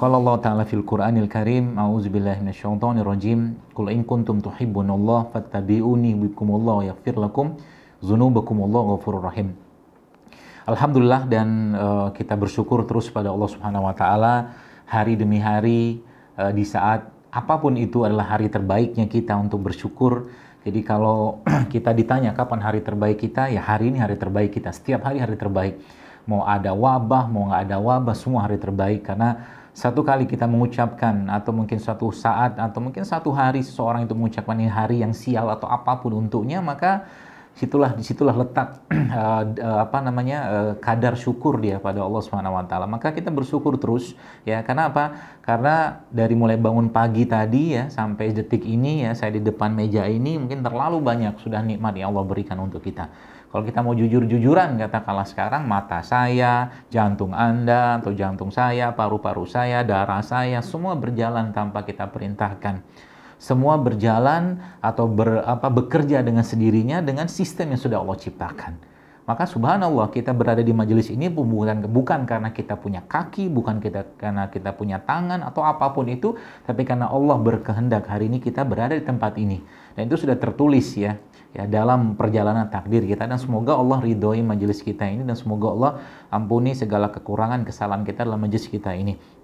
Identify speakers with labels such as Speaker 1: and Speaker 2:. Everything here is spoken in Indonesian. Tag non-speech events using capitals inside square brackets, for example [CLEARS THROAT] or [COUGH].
Speaker 1: Qala Allah Ta'ala fil Qur'anil Karim, billahi minasyaitonir rajim. Qul in kuntum tuhibbunallaha fattabi'uni yuhibbukumullahu wa yaghfir lakum wallahu ghafurur rahim. Alhamdulillah dan uh, kita bersyukur terus pada Allah Subhanahu wa taala hari demi hari uh, di saat apapun itu adalah hari terbaiknya kita untuk bersyukur. Jadi kalau [CLEARS THROAT] kita ditanya kapan hari terbaik kita, ya hari ini hari terbaik kita. Setiap hari hari terbaik. Mau ada wabah, mau nggak ada wabah, semua hari terbaik karena satu kali kita mengucapkan atau mungkin suatu saat atau mungkin satu hari seseorang itu mengucapkan ini hari yang sial atau apapun untuknya maka situlah disitulah letak [CLEARS THROAT] eh, eh, apa namanya eh, kadar syukur dia pada Allah Subhanahu Wa Taala maka kita bersyukur terus ya karena apa karena dari mulai bangun pagi tadi ya sampai detik ini ya saya di depan meja ini mungkin terlalu banyak sudah nikmat yang Allah berikan untuk kita kalau kita mau jujur-jujuran, katakanlah sekarang mata saya, jantung Anda, atau jantung saya, paru-paru saya, darah saya, semua berjalan tanpa kita perintahkan. Semua berjalan atau ber, apa, bekerja dengan sendirinya dengan sistem yang sudah Allah ciptakan. Maka subhanallah kita berada di majelis ini bukan, bukan karena kita punya kaki, bukan kita karena kita punya tangan atau apapun itu, tapi karena Allah berkehendak hari ini kita berada di tempat ini. Dan itu sudah tertulis ya ya dalam perjalanan takdir kita dan semoga Allah ridhoi majelis kita ini dan semoga Allah ampuni segala kekurangan kesalahan kita dalam majelis kita ini